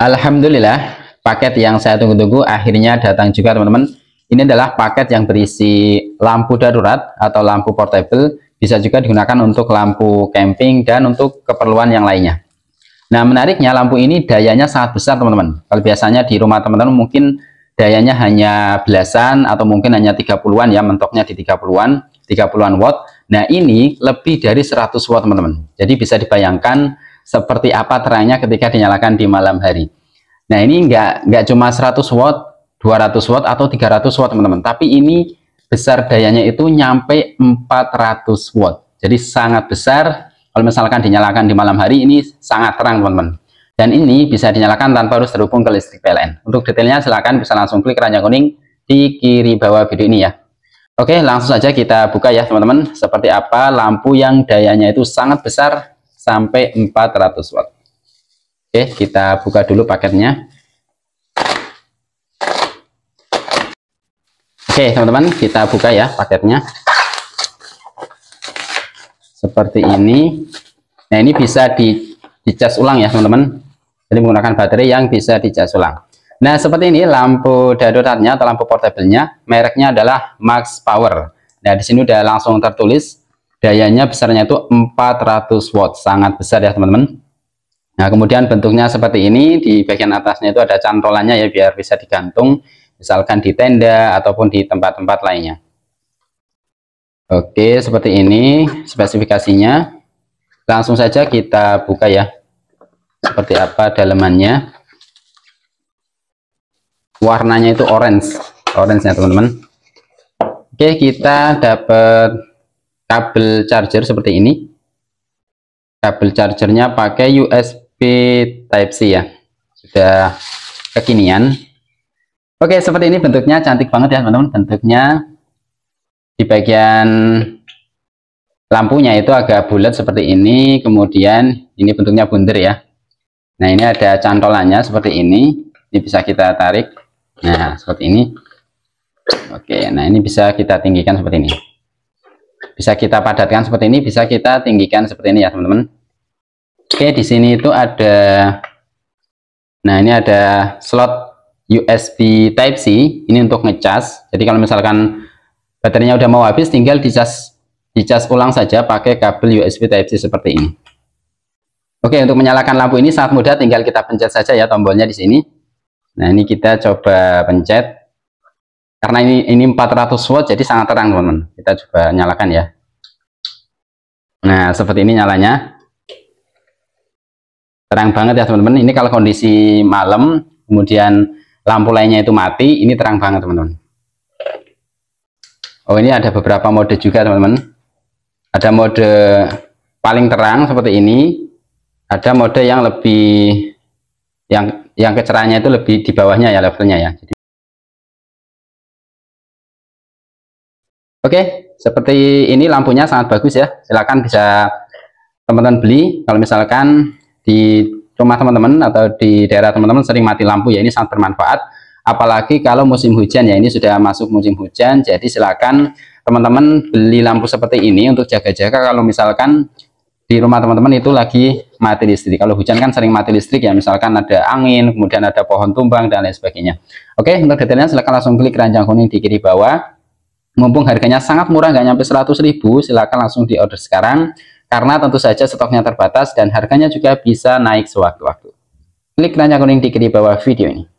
Alhamdulillah paket yang saya tunggu-tunggu akhirnya datang juga teman-teman ini adalah paket yang berisi lampu darurat atau lampu portable bisa juga digunakan untuk lampu camping dan untuk keperluan yang lainnya nah menariknya lampu ini dayanya sangat besar teman-teman kalau biasanya di rumah teman-teman mungkin dayanya hanya belasan atau mungkin hanya 30-an ya mentoknya di 30-an 30-an watt nah ini lebih dari 100 watt teman-teman jadi bisa dibayangkan seperti apa terangnya ketika dinyalakan di malam hari. Nah, ini enggak nggak cuma 100 watt, 200 watt atau 300 watt, teman-teman. Tapi ini besar dayanya itu nyampe 400 watt. Jadi sangat besar. Kalau misalkan dinyalakan di malam hari ini sangat terang, teman-teman. Dan ini bisa dinyalakan tanpa harus terhubung ke listrik PLN. Untuk detailnya silahkan bisa langsung klik ranjang kuning di kiri bawah video ini ya. Oke, langsung saja kita buka ya, teman-teman. Seperti apa lampu yang dayanya itu sangat besar sampai 400 watt oke kita buka dulu paketnya oke teman-teman kita buka ya paketnya seperti ini nah ini bisa di di charge ulang ya teman-teman jadi menggunakan baterai yang bisa di charge ulang nah seperti ini lampu daruratnya atau lampu portabelnya mereknya adalah Max Power nah di sini udah langsung tertulis dayanya besarnya itu 400 watt sangat besar ya teman-teman nah kemudian bentuknya seperti ini di bagian atasnya itu ada cantolannya ya biar bisa digantung misalkan di tenda ataupun di tempat-tempat lainnya oke seperti ini spesifikasinya langsung saja kita buka ya seperti apa dalemannya warnanya itu orange orange ya teman-teman oke kita dapat kabel charger seperti ini kabel chargernya pakai USB Type-C ya sudah kekinian oke seperti ini bentuknya cantik banget ya teman-teman bentuknya di bagian lampunya itu agak bulat seperti ini kemudian ini bentuknya bundar ya Nah, ini ada cantolannya seperti ini. Ini bisa kita tarik. Nah, seperti ini. Oke, nah ini bisa kita tinggikan seperti ini bisa kita padatkan seperti ini bisa kita tinggikan seperti ini ya teman-teman oke di sini itu ada nah ini ada slot USB Type C ini untuk ngecas jadi kalau misalkan baterainya udah mau habis tinggal dicas dicas ulang saja pakai kabel USB Type C seperti ini Oke untuk menyalakan lampu ini sangat mudah tinggal kita pencet saja ya tombolnya di sini nah ini kita coba pencet karena ini ini 400 watt jadi sangat terang teman-teman kita coba nyalakan ya nah seperti ini nyalanya terang banget ya teman-teman ini kalau kondisi malam kemudian lampu lainnya itu mati ini terang banget teman-teman oh ini ada beberapa mode juga teman-teman ada mode paling terang seperti ini ada mode yang lebih yang yang kecerahannya itu lebih di bawahnya ya levelnya ya jadi Oke, seperti ini lampunya sangat bagus ya. Silakan bisa teman-teman beli. Kalau misalkan di rumah teman-teman atau di daerah teman-teman sering mati lampu ya ini sangat bermanfaat. Apalagi kalau musim hujan ya ini sudah masuk musim hujan. Jadi silakan teman-teman beli lampu seperti ini untuk jaga-jaga kalau misalkan di rumah teman-teman itu lagi mati listrik. Kalau hujan kan sering mati listrik ya misalkan ada angin, kemudian ada pohon tumbang dan lain sebagainya. Oke, untuk detailnya silakan langsung klik keranjang kuning di kiri bawah mumpung harganya sangat murah nggak nyampe 100 ribu silahkan langsung di order sekarang karena tentu saja stoknya terbatas dan harganya juga bisa naik sewaktu-waktu klik tanda kuning di kiri bawah video ini